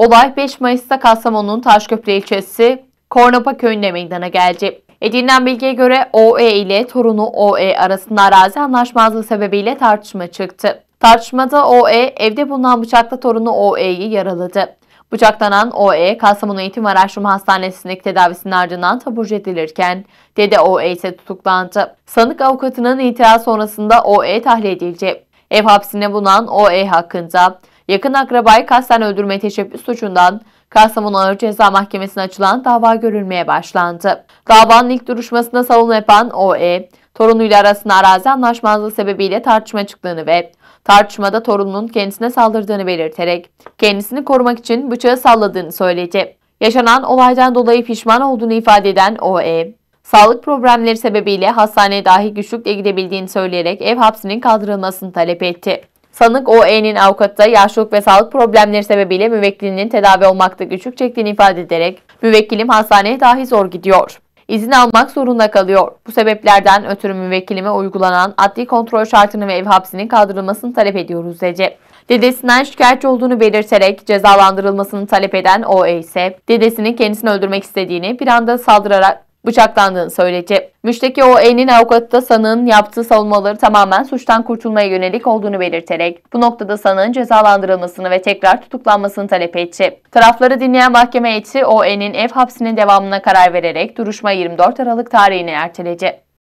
Olay 5 Mayıs'ta Kastamonu'nun Taşköprü ilçesi Kornapa köyünde meydana geldi. Edinilen bilgiye göre OE ile torunu OE arasında arazi anlaşmazlığı sebebiyle tartışma çıktı. Tartışmada OE evde bulunan bıçakla torunu OE'yi yaraladı. Bıçaklanan OE, Kastamonu Eğitim Araştırma Hastanesi'ndeki tedavisinin ardından taburcu edilirken dede OE ise tutuklandı. Sanık avukatının itiraz sonrasında OE tahliye edilecek. Ev hapsine bulunan OE hakkında Yakın akrabayı kasten öldürme teşebbüs suçundan Kastamonu Ağır Ceza Mahkemesi'ne açılan dava görülmeye başlandı. Davanın ilk duruşmasında savunma yapan O.E., torunuyla arasında arazi anlaşmazlığı sebebiyle tartışma çıktığını ve tartışmada torununun kendisine saldırdığını belirterek kendisini korumak için bıçağı salladığını söyledi. Yaşanan olaydan dolayı pişman olduğunu ifade eden O.E., sağlık problemleri sebebiyle hastaneye dahi güçlükle gidebildiğini söyleyerek ev hapsinin kaldırılmasını talep etti. Sanık O.E.'nin avukatı da yaşlılık ve sağlık problemleri sebebiyle müvekkilinin tedavi olmakta güçlük çektiğini ifade ederek müvekkilim hastaneye dahi zor gidiyor. İzin almak zorunda kalıyor. Bu sebeplerden ötürü müvekkilime uygulanan adli kontrol şartını ve ev hapsinin kaldırılmasını talep ediyoruz dedi. Dedesinden şikayetçi olduğunu belirterek cezalandırılmasını talep eden O.E. ise dedesinin kendisini öldürmek istediğini bir anda saldırarak bıçaklandığını söyledi. Müşteki OE'nin avukatı da sanığın yaptığı savunmaları tamamen suçtan kurtulmaya yönelik olduğunu belirterek bu noktada sanığın cezalandırılmasını ve tekrar tutuklanmasını talep etti. Tarafları dinleyen mahkeme heyeti OE'nin ev hapsinin devamına karar vererek duruşma 24 Aralık tarihine erteledi.